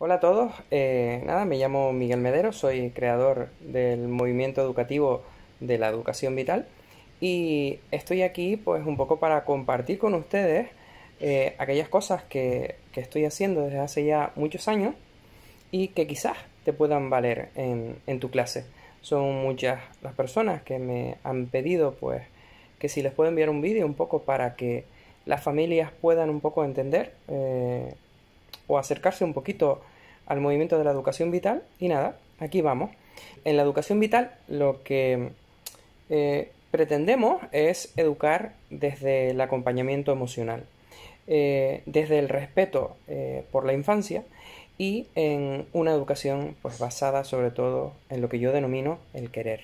Hola a todos, eh, nada, me llamo Miguel Medero, soy creador del movimiento educativo de la educación vital y estoy aquí pues un poco para compartir con ustedes eh, aquellas cosas que, estoy haciendo desde hace ya muchos años y que quizás te puedan valer en, tu clase. Son muchas las personas que me han pedido pues que si les puedo enviar un vídeo un poco para que las familias puedan un poco entender eh, o acercarse un poquito al movimiento de la educación vital. Y nada, aquí vamos. En la educación vital lo que eh, pretendemos es educar desde el acompañamiento emocional, eh, desde el respeto eh, por la infancia y en una educación pues, basada sobre todo en lo que yo denomino el querer.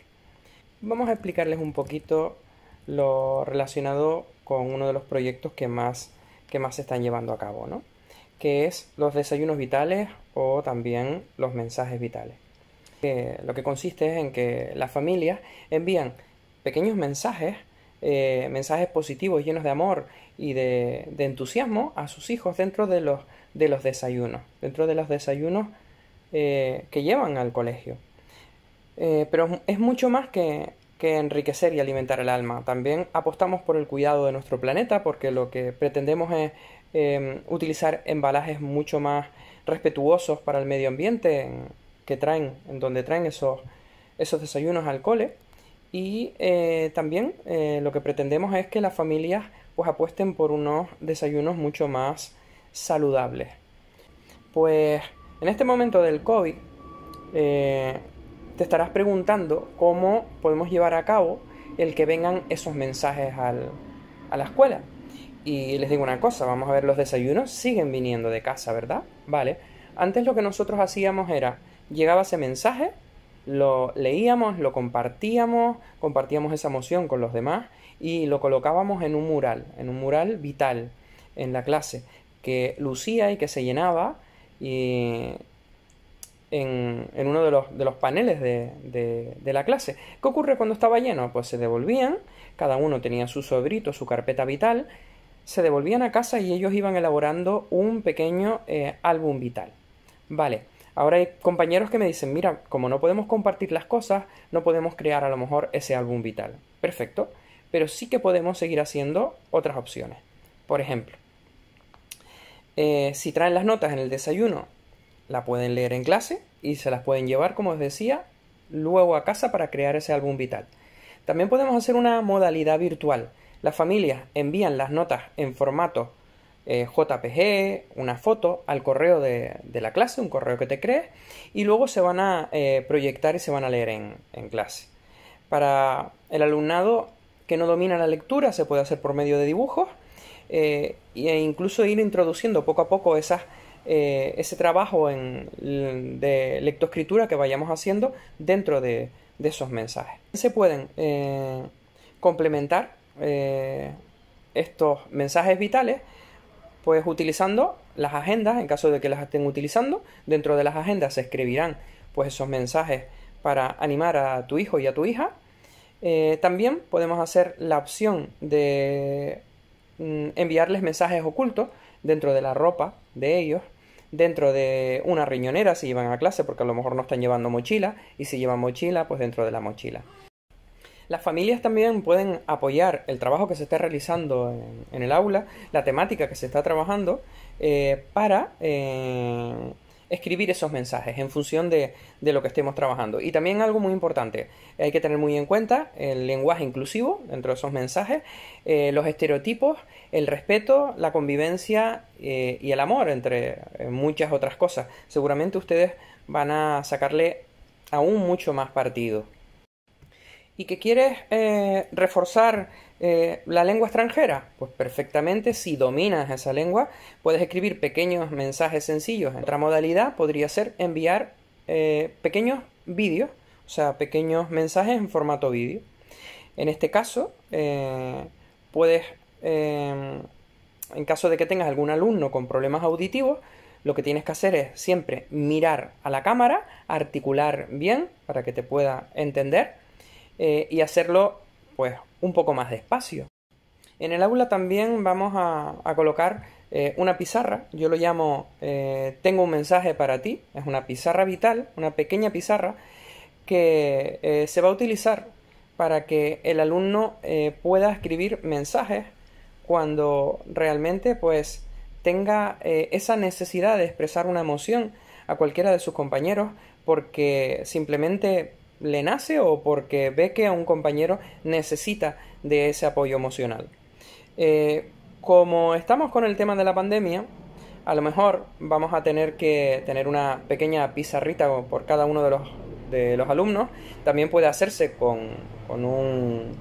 Vamos a explicarles un poquito lo relacionado con uno de los proyectos que más, que más se están llevando a cabo, ¿no? que es los desayunos vitales o también los mensajes vitales. lo que consiste es en que las familias envían pequeños mensajes, eh, mensajes positivos llenos de amor y de, entusiasmo a sus hijos dentro de los, desayunos, dentro de los desayunos eh, que llevan al colegio. Eh, pero es mucho más que enriquecer y alimentar el alma. También apostamos por el cuidado de nuestro planeta porque lo que pretendemos es Em, utilizar embalajes mucho más respetuosos para el medio ambiente en, que traen, en donde traen esos, esos desayunos al cole. Y eh, también eh, lo que pretendemos es que las familias pues apuesten por unos desayunos mucho más saludables. Pues en este momento del COVID eh, te estarás preguntando cómo podemos llevar a cabo el que vengan esos mensajes a la escuela. Y les digo una cosa, vamos a ver, los desayunos siguen viniendo de casa, ¿verdad? Vale. Antes lo que nosotros hacíamos era, llegaba ese mensaje, lo leíamos, lo compartíamos, compartíamos esa emoción con los demás y lo colocábamos en un mural, en un mural vital en la clase, que lucía y que se llenaba y en, en, uno de los, de los paneles de, de, de, la clase. ¿Qué ocurre cuando estaba lleno? Pues se devolvían, cada uno tenía su sobrito, su carpeta vital, se devolvían a casa y ellos iban elaborando un pequeño eh, álbum vital. Vale, ahora hay compañeros que me dicen, mira, como no podemos compartir las cosas, no podemos crear a lo mejor ese álbum vital. Perfecto, pero sí que podemos seguir haciendo otras opciones. Por ejemplo, eh, si traen las notas en el desayuno, la pueden leer en clase y se las pueden llevar, como os decía, luego a casa para crear ese álbum vital. También podemos hacer una modalidad virtual las familias envían las notas en formato eh, JPG, una foto al correo de, la clase, un correo que te crees, y luego se van a eh, proyectar y se van a leer en, clase. Para el alumnado que no domina la lectura se puede hacer por medio de dibujos eh, e incluso ir introduciendo poco a poco esas, ese trabajo de lectoescritura que vayamos haciendo dentro de, esos mensajes. Se pueden complementar eh, estos mensajes vitales, pues utilizando las agendas, en caso de que las estén utilizando, dentro de las agendas se escribirán pues esos mensajes para animar a tu hijo y a tu hija. Eh, también podemos hacer la opción de mm, enviarles mensajes ocultos dentro de la ropa de ellos, dentro de una riñonera si llevan a clase, porque a lo mejor no están llevando mochila, y si llevan mochila, pues dentro de la mochila. Las familias también pueden apoyar el trabajo que se está realizando en, el aula, la temática que se está trabajando, eh, para eh, escribir esos mensajes en función de, lo que estemos trabajando. Y también algo muy importante, hay que tener muy en cuenta el lenguaje inclusivo dentro de esos mensajes, eh, los estereotipos, el respeto, la convivencia y el amor, entre muchas otras cosas. Seguramente ustedes van a sacarle aún mucho más partido y que quieres eh, reforzar eh, la lengua extranjera, pues perfectamente si dominas esa lengua puedes escribir pequeños mensajes sencillos. Otra modalidad podría ser enviar eh, pequeños vídeos, o sea, pequeños mensajes en formato vídeo. En este caso, puedes, en caso de que tengas algún alumno con problemas auditivos, lo que tienes que hacer es siempre mirar a la cámara, articular bien para que te pueda entender eh, y hacerlo pues un poco más despacio. En el aula también vamos a, colocar eh, una pizarra, yo lo llamo eh, Tengo un mensaje para ti, es una pizarra vital, una pequeña pizarra que se va a utilizar para que el alumno pueda escribir mensajes cuando realmente pues tenga esa necesidad de expresar una emoción a cualquiera de sus compañeros porque simplemente le nace o porque ve que a un compañero necesita de ese apoyo emocional. Eh, como estamos con el tema de la pandemia, a lo mejor vamos a tener que tener una pequeña pizarrita por cada uno de los, alumnos. También puede hacerse con, un,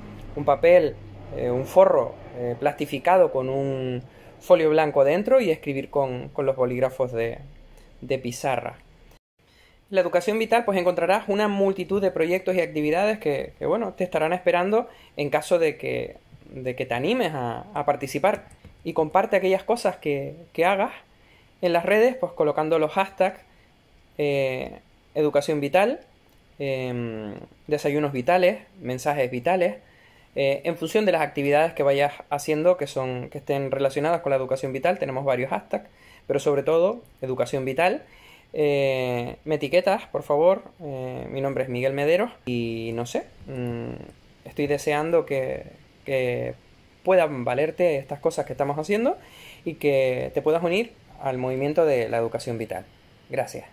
papel, eh, un forro eh, plastificado con un folio blanco dentro y escribir con, los bolígrafos de, de pizarra la educación vital, pues encontrarás una multitud de proyectos y actividades que, bueno, te estarán esperando en caso de que, de que te animes a, participar. Y comparte aquellas cosas que, que, hagas en las redes, pues colocando los hashtags eh, educación vital, em, desayunos vitales, mensajes vitales, eh, en función de las actividades que vayas haciendo que, son, que estén relacionadas con la educación vital. Tenemos varios hashtags, pero sobre todo educación vital eh, me etiquetas, por favor. Eh, mi nombre es Miguel Medero y no sé, mm, estoy deseando que, puedan valerte estas cosas que estamos haciendo y que te puedas unir al movimiento de la educación vital. Gracias.